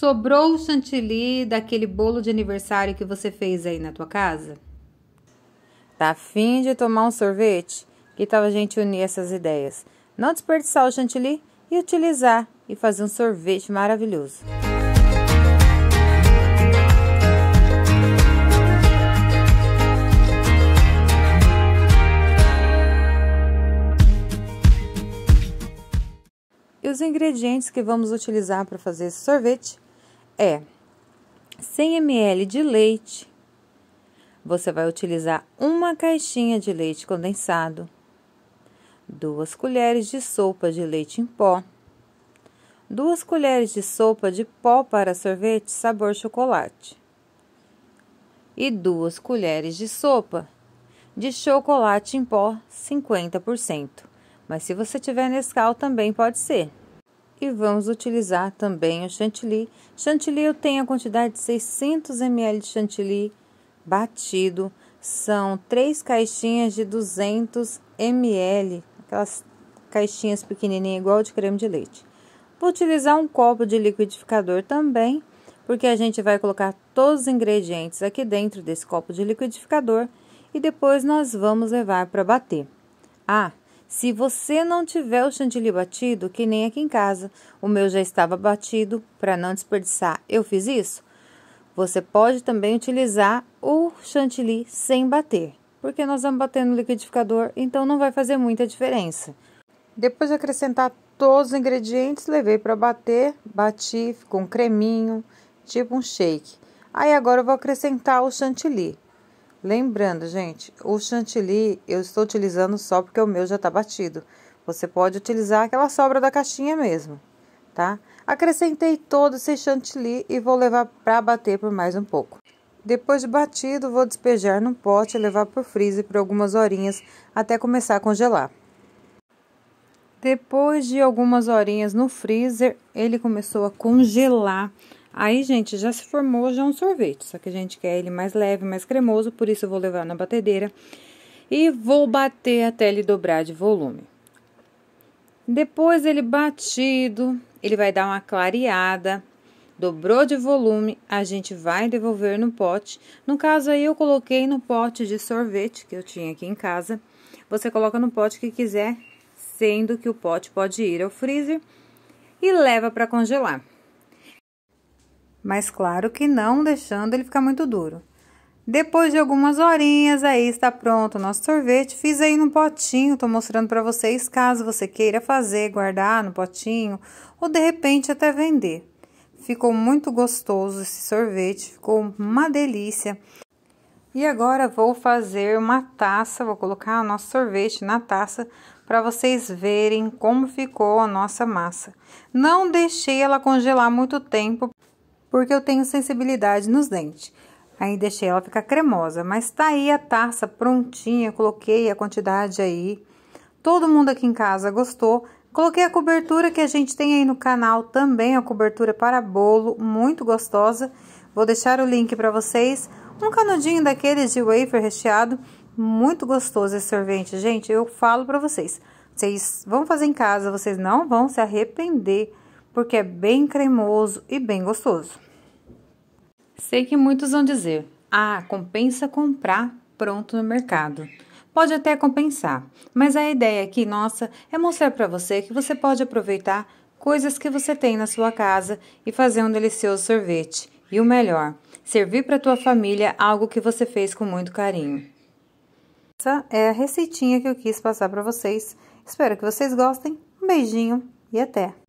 Sobrou o chantilly daquele bolo de aniversário que você fez aí na tua casa? Tá afim de tomar um sorvete? Que tal a gente unir essas ideias? Não desperdiçar o chantilly e utilizar e fazer um sorvete maravilhoso. E os ingredientes que vamos utilizar para fazer esse sorvete é 100 ml de leite. Você vai utilizar uma caixinha de leite condensado, duas colheres de sopa de leite em pó, duas colheres de sopa de pó para sorvete sabor chocolate e duas colheres de sopa de chocolate em pó 50%. Mas se você tiver Nescau também pode ser e vamos utilizar também o chantilly. Chantilly eu tenho a quantidade de 600 ml de chantilly batido, são três caixinhas de 200 ml, aquelas caixinhas pequenininhas igual de creme de leite. Vou utilizar um copo de liquidificador também, porque a gente vai colocar todos os ingredientes aqui dentro desse copo de liquidificador e depois nós vamos levar para bater. Ah, se você não tiver o chantilly batido, que nem aqui em casa, o meu já estava batido para não desperdiçar. Eu fiz isso? Você pode também utilizar o chantilly sem bater, porque nós vamos bater no liquidificador, então não vai fazer muita diferença. Depois de acrescentar todos os ingredientes, levei para bater, bati, ficou um creminho, tipo um shake. Aí agora eu vou acrescentar o chantilly. Lembrando, gente, o chantilly eu estou utilizando só porque o meu já está batido. Você pode utilizar aquela sobra da caixinha mesmo, tá? Acrescentei todo esse chantilly e vou levar para bater por mais um pouco. Depois de batido, vou despejar num pote e levar para o freezer por algumas horinhas até começar a congelar. Depois de algumas horinhas no freezer, ele começou a congelar Aí, gente, já se formou já é um sorvete, só que a gente quer ele mais leve, mais cremoso, por isso eu vou levar na batedeira e vou bater até ele dobrar de volume. Depois ele batido, ele vai dar uma clareada, dobrou de volume, a gente vai devolver no pote. No caso aí eu coloquei no pote de sorvete que eu tinha aqui em casa. Você coloca no pote que quiser, sendo que o pote pode ir ao freezer e leva para congelar mas claro que não deixando ele ficar muito duro. Depois de algumas horinhas, aí está pronto o nosso sorvete. Fiz aí num potinho, estou mostrando para vocês, caso você queira fazer, guardar no potinho ou de repente até vender. Ficou muito gostoso esse sorvete, ficou uma delícia. E agora vou fazer uma taça, vou colocar o nosso sorvete na taça para vocês verem como ficou a nossa massa. Não deixei ela congelar muito tempo porque eu tenho sensibilidade nos dentes. Aí deixei ela ficar cremosa, mas tá aí a taça prontinha, coloquei a quantidade aí. Todo mundo aqui em casa gostou. Coloquei a cobertura que a gente tem aí no canal também, a cobertura para bolo, muito gostosa. Vou deixar o link para vocês. Um canudinho daqueles de wafer recheado, muito gostoso esse sorvete, gente. Eu falo para vocês, vocês vão fazer em casa, vocês não vão se arrepender porque é bem cremoso e bem gostoso. Sei que muitos vão dizer: ah, compensa comprar pronto no mercado. Pode até compensar, mas a ideia aqui, nossa, é mostrar para você que você pode aproveitar coisas que você tem na sua casa e fazer um delicioso sorvete. E o melhor, servir para tua família algo que você fez com muito carinho. Essa é a receitinha que eu quis passar para vocês. Espero que vocês gostem. Um beijinho e até!